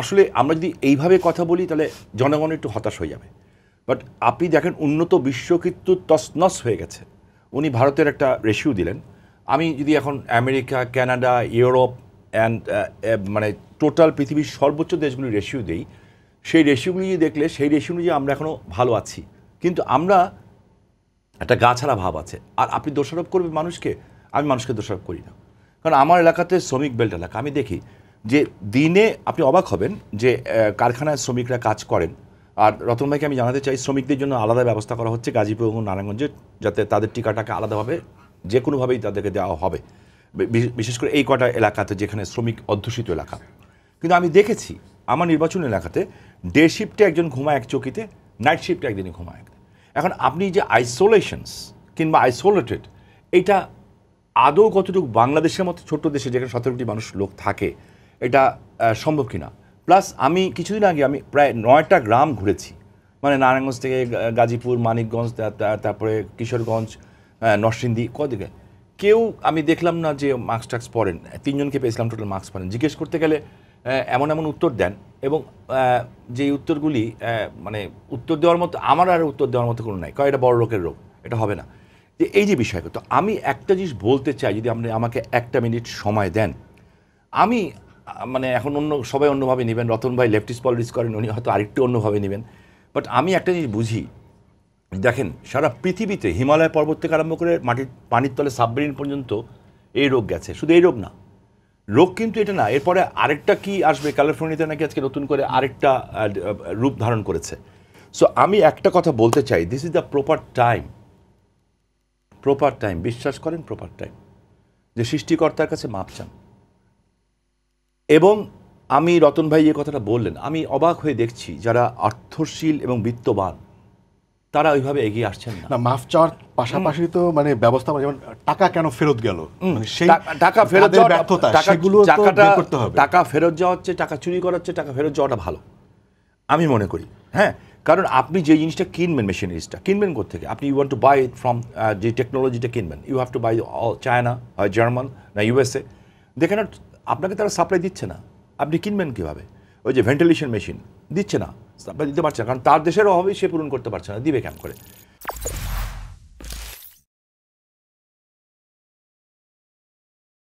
আসলে আমরা যদি এইভাবে কথা বলি তাহলে জনগণ একটু হতাশ হয়ে যাবে বাট আপনি দেখেন উন্নত বিশ্ব কিন্তু তসনস হয়ে গেছে উনি ভারতের একটা রেশিও দিলেন আমি যদি এখন আমেরিকা ক্যানাডা ইউরোপ অ্যান্ড মানে টোটাল পৃথিবীর সর্বোচ্চ দেশগুলির রেশিও দিই সেই রেশিওগুলি যদি দেখলে সেই রেশিও অনুযায়ী আমরা এখনও ভালো আছি কিন্তু আমরা একটা গা ছাড়া ভাব আছে আর আপনি দোষারোপ করবেন মানুষকে আমি মানুষকে দোষারোপ করি না কারণ আমার এলাকাতে শ্রমিক বেল্ট এলাকা আমি দেখি যে দিনে আপনি অবাক হবেন যে কারখানায় শ্রমিকরা কাজ করেন আর রতন ভাইকে আমি জানাতে চাই শ্রমিকদের জন্য আলাদা ব্যবস্থা করা হচ্ছে গাজীপুর এবং নারায়ণগঞ্জে যাতে তাদের টিকাটাকে আলাদাভাবে যে কোনোভাবেই তাদেরকে দেওয়া হবে বিশেষ করে এই কটা এলাকাতে যেখানে শ্রমিক অধ্যুষিত এলাকা কিন্তু আমি দেখেছি আমার নির্বাচন এলাকাতে ডে শিফটে একজন ঘুমায় এক চকিতে নাইট শিফটে একদিনই ঘুমায় এক এখন আপনি যে আইসোলেশনস কিংবা আইসোলেটেড এটা আদৌ কতটুকু বাংলাদেশের মতো ছোট্ট দেশে যেখানে সতেরোটি মানুষ লোক থাকে এটা সম্ভব কিনা প্লাস আমি কিছুদিন আগে আমি প্রায় নয়টা গ্রাম ঘুরেছি মানে নারায়ণগঞ্জ থেকে গাজীপুর মানিকগঞ্জ তারপরে কিশোরগঞ্জ নরসিংদী কদিকে কেউ আমি দেখলাম না যে মাস্ক টাক্স পরেন তিনজনকে পেয়েছিলাম টোটাল মাস্ক পরেন জিজ্ঞেস করতে গেলে এমন এমন উত্তর দেন এবং যে উত্তরগুলি মানে উত্তর দেওয়ার মতো আমার আর উত্তর দেওয়ার মতো কোনো নাই কারণ এটা বড় লোকের রোগ এটা হবে না যে এই যে বিষয় তো আমি একটা জিনিস বলতে চাই যদি আপনি আমাকে একটা মিনিট সময় দেন আমি মানে এখন অন্য সবাই অন্যভাবে নেবেন রতন ভাই লেফটিস্ট পলিটিক্স করেন উনি হয়তো আরেকটু অন্যভাবে নেবেন বাট আমি একটা জিনিস বুঝি দেখেন সারা পৃথিবীতে হিমালয় পর্বত থেকে আরম্ভ করে মাটির পানির তলে সাবমেরিন পর্যন্ত এই রোগ গেছে শুধু এই রোগ না রোগ কিন্তু এটা না এরপরে আরেকটা কি আসবে ক্যালিফোর্নিয়াতে নাকি আজকে নতুন করে আরেকটা রূপ ধারণ করেছে সো আমি একটা কথা বলতে চাই this is the proper time proper time বিশ্বাস করেন প্রপার টাইম যে সৃষ্টিকর্তার কাছে মাপ চান এবং আমি রতন ভাই এ কথাটা বললেন আমি অবাক হয়ে দেখছি যারা অর্থশীল এবং বিত্তবান তারা ওইভাবে এগিয়ে আসছেন না মাফ চাওয়ার পাশাপাশি তো মানে ব্যবস্থা যেমন টাকা কেন ফেরত গেল মানে সেই টাকা ফেরত যাওয়ার টাকাটা করতে হবে টাকা ফেরত যাওয়া হচ্ছে টাকা চুরি করা হচ্ছে টাকা ফেরত যাওয়াটা ভালো আমি মনে করি হ্যাঁ কারণ আপনি যে জিনিসটা কিনবেন মেশিনারিজটা কিনবেন থেকে আপনি you want to buy it from যে টেকনোলজিটা কিনবেন you have to buy China German না ইউএসএ দেখেন আপনাকে তারা সাপ্লাই দিচ্ছে না আপনি কিনবেন কীভাবে ওই যে ভেন্টিলেশন মেশিন দিচ্ছে না সাপ্লাই দিতে পারছে না কারণ তার দেশের অভাবেই সে পূরণ করতে পারছে না দিবে কেন করে